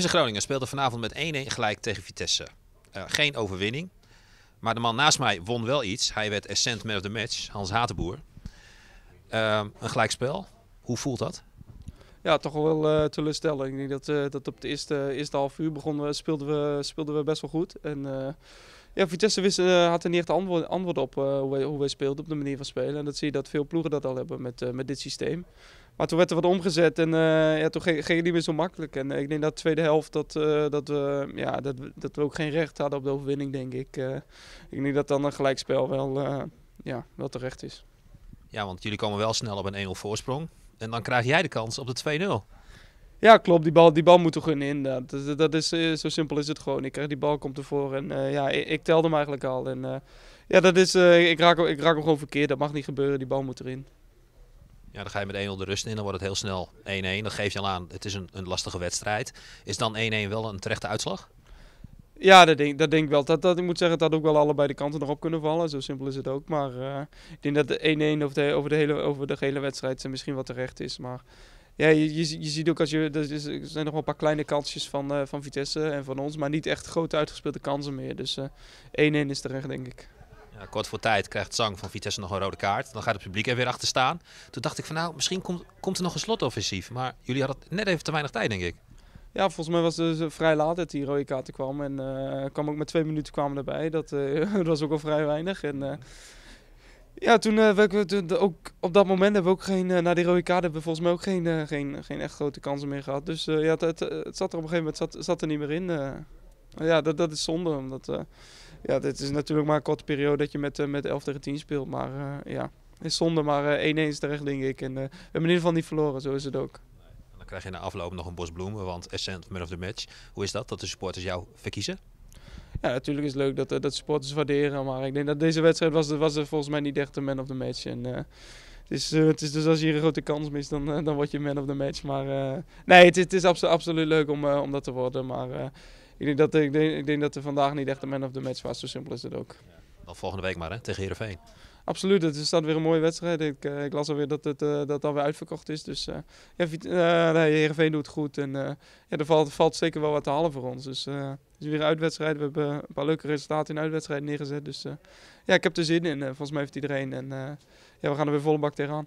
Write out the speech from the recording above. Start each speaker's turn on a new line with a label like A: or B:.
A: FC Groningen speelde vanavond met 1-1 gelijk tegen Vitesse. Eh, geen overwinning. Maar de man naast mij won wel iets. Hij werd Ascent Man of the Match, Hans Hatenboer. Uh, een gelijkspel. Hoe voelt dat?
B: Ja, toch wel uh, eh, teleurstellend. Ik denk dat, eh, dat op de eerste, eerste half uur begonnen speelden, we, speelden we best wel goed. En ja, Vitesse wist, had er niet echt antwoord, antwoord op hoe, wij, hoe wij speelden, op de manier van spelen. En dat zie je dat veel ploegen dat al hebben met, met dit systeem. Maar toen werd er wat omgezet en eh, ja, toen ging, ging, het niet meer zo makkelijk. En eh, ik denk dat de tweede helft dat, eh, dat, we, ja, dat, dat we ook geen recht hadden op de overwinning, denk ik. ik denk dat dan een gelijkspel wel, ja, wel terecht is.
A: Ja, want jullie komen wel snel op een 1-0 voorsprong. En dan krijg jij de kans op de 2-0.
B: Ja, klopt. Die bal, die bal moet er in. Dat, is, zo simpel is het gewoon. Ik krijg die bal, komt ervoor. En ja, ik, telde hem eigenlijk al. En ja, dat is, ik, raak, ik raak hem gewoon verkeerd. Dat mag niet gebeuren. Die bal moet erin.
A: Ja, dan ga je met 1-0 de rust in. Dan wordt het heel snel 1-1. Dat geeft je al aan, het is een, een lastige wedstrijd. Is dan 1-1 wel een terechte uitslag?
B: Ja, dat denk, dat denk ik wel. Dat, dat, ik moet zeggen dat ook wel allebei de kanten nog op kunnen vallen. Zo simpel is het ook. Maar uh, ik denk dat de 1-1 over de, over, de hele, over de hele wedstrijd eh, misschien wel terecht is. Maar ja, je, je, ziet ook als je. Er zijn nog wel een paar kleine kansjes van, uh, van Vitesse en van ons. Maar niet echt grote uitgespeelde kansen meer. Dus 1-1 is terecht,
A: denk ik. Ja, kort voor tijd krijgt Zang van Vitesse nog een rode kaart. Dan gaat het publiek er weer achter staan. Toen dacht ik van nou, misschien komt, komt er nog een slotoffensief. Maar jullie hadden net even te weinig tijd, denk ik. Ja, volgens
B: mij was het eh, vrij laat dat die rode kaarten kwam. En uh, kwam ook met twee minuten kwamen erbij. Dat, eh, was ook al vrij weinig. En, ja, toen we, ook op dat moment hebben we ook geen, na die rode kaart hebben we volgens mij ook geen, geen, geen echt grote kansen meer gehad. Dus ja, het, het, zat er op een gegeven moment zat, zat er niet meer in. ja, dat, dat is zonde, omdat ja, dit is natuurlijk maar een korte periode dat je met, eh, met 11 tegen 10 speelt. Maar eh, ja, is zonde, maar 1-1 eh, is terecht, denk ik. En we hebben in ieder geval niet verloren, zo is het ook.
A: En dan krijg je na afloop nog een bos bloemen, want Essent man of the match. Hoe is dat, dat de supporters jou verkiezen? Ja, natuurlijk is het leuk dat, dat supporters waarderen.
B: Maar ik denk dat deze wedstrijd was, was er volgens mij niet echt man of the match. En, het, is, het is dus als je hier een grote kans mist, dan, dan word je man of the match. Maar nee, het, het is absoluut leuk om, om dat te worden. Maar ik, denk dat, ik, denk, ik denk dat er vandaag niet echt een man of the match was. Zo simpel is het ook.
A: Wel volgende week maar, hè? tegen Heerenveen.
B: Absoluut, het is staat weer een mooie wedstrijd. Ik, eh, ik las alweer dat het uh, dat alweer uitverkocht is. Dus uh, ja, uh, nee, Heerenveen doet goed. En ja, er valt, valt zeker wel wat te halen voor ons. Dus het is weer een uitwedstrijd. We hebben een paar leuke resultaten in uitwedstrijd neergezet. Dus ja, ik heb er zin in. volgens mij heeft iedereen. En ja, we gaan er weer volle bak tegenaan.